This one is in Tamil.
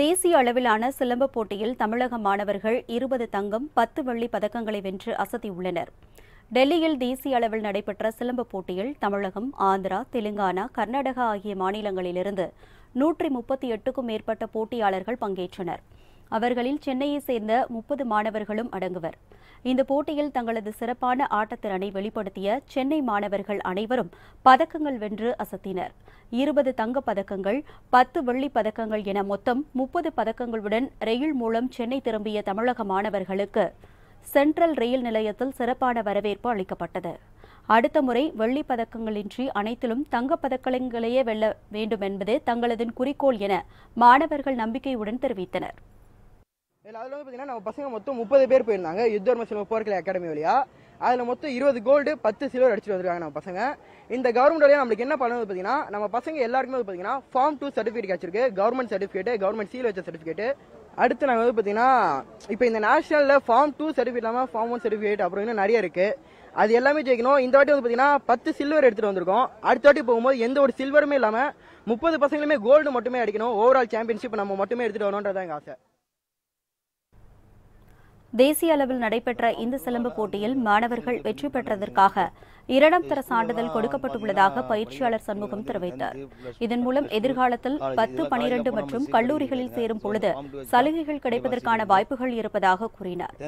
தேசிய அளவிலான சிலம்ப போட்டியில் தமிழக மாணவர்கள் இருபது தங்கம் பத்து வெள்ளி பதக்கங்களை வென்று அசத்தியுள்ளனர் டெல்லியில் தேசிய அளவில் நடைபெற்ற சிலம்ப போட்டியில் தமிழகம் ஆந்திரா தெலுங்கானா கர்நாடகா ஆகிய மாநிலங்களிலிருந்து நூற்றி முப்பத்தி எட்டுக்கும் மேற்பட்ட போட்டியாளர்கள் பங்கேற்றனர் அவர்களில் சென்னையை சேர்ந்த முப்பது மாணவர்களும் அடங்குவர் இந்த போட்டியில் தங்களது சிறப்பான ஆட்டத்திறனை வெளிப்படுத்திய சென்னை மாணவர்கள் அனைவரும் பதக்கங்கள் வென்று அசத்தினர் இருபது தங்கப் பதக்கங்கள் பத்து வெள்ளிப் பதக்கங்கள் என மொத்தம் முப்பது பதக்கங்களுடன் ரயில் மூலம் சென்னை திரும்பிய தமிழக மாணவர்களுக்கு சென்ட்ரல் ரயில் நிலையத்தில் சிறப்பான வரவேற்பு அளிக்கப்பட்டது அடுத்த முறை வெள்ளிப் பதக்கங்களின்றி அனைத்திலும் தங்கப் பதக்கங்களையே வெல்ல வேண்டும் என்பது தங்களது குறிக்கோள் என மாணவர்கள் நம்பிக்கையுடன் தெரிவித்தனர் இதில் அதில் வந்து பார்த்தீங்கன்னா நம்ம பசங்க மொத்தம் முப்பது பேர் போயிருந்தாங்க யுத்தர்மசல் போர்க்கலை அகாடமி வழியா அதில் மொத்தம் இருபது கோல்டு பத்து சில்வர் அடிச்சுட்டு வந்திருக்காங்க நம்ம பசங்க இந்த கவர்மெண்ட் வழியாக நம்மளுக்கு என்ன பண்ணுவது பார்த்தீங்கன்னா நம்ம பசங்க எல்லாருக்குமே வந்து பார்த்தீங்கன்னா ஃபார்ம் டூ சர்டிஃபிகேட் கிடச்சிருக்கு கவர்மெண்ட் சர்டிஃபிகேட் கவர்மெண்ட் சீல் வச்ச சர்டிஃபிகேட் அடுத்து நாங்கள் வந்து பார்த்தீங்கன்னா இப்போ இந்த நேஷனலில் ஃபார்ம் டூ சர்டிஃபிகேட் இல்லாமல் ஃபார்ம் ஒன் சர்டிஃபிகேட் அப்புறம் இன்னும் நிறைய இருக்குது அது எல்லாமே ஜெயிக்கணும் இந்த வாட்டி வந்து பார்த்தீங்கன்னா பத்து சில்வர் எடுத்துகிட்டு வந்திருக்கோம் அடுத்த வாட்டி போகும்போது எந்த ஒரு சில்வருமே இல்லாமல் முப்பது பசங்களுமே கோல்டு மட்டுமே அடிக்கணும் ஓவரால் சாம்பியன்ஷிப் நம்ம மட்டுமே எடுத்துகிட்டு வரணுன்றதான் எங்கள் ஆசை தேசிய அளவில் நடைபெற்ற இந்த சிலம்பு போட்டியில் மாணவர்கள் வெற்றி பெற்றதற்காக இரண்டாம் தர சான்றிதழ் கொடுக்கப்பட்டுள்ளதாக பயிற்சியாளர் சண்முகம் தெரிவித்தார் இதன் மூலம் எதிர்காலத்தில் பத்து பனிரண்டு மற்றும் கல்லூரிகளில் சேரும் பொழுது சலுகைகள் கிடைப்பதற்கான வாய்ப்புகள் இருப்பதாக கூறினார்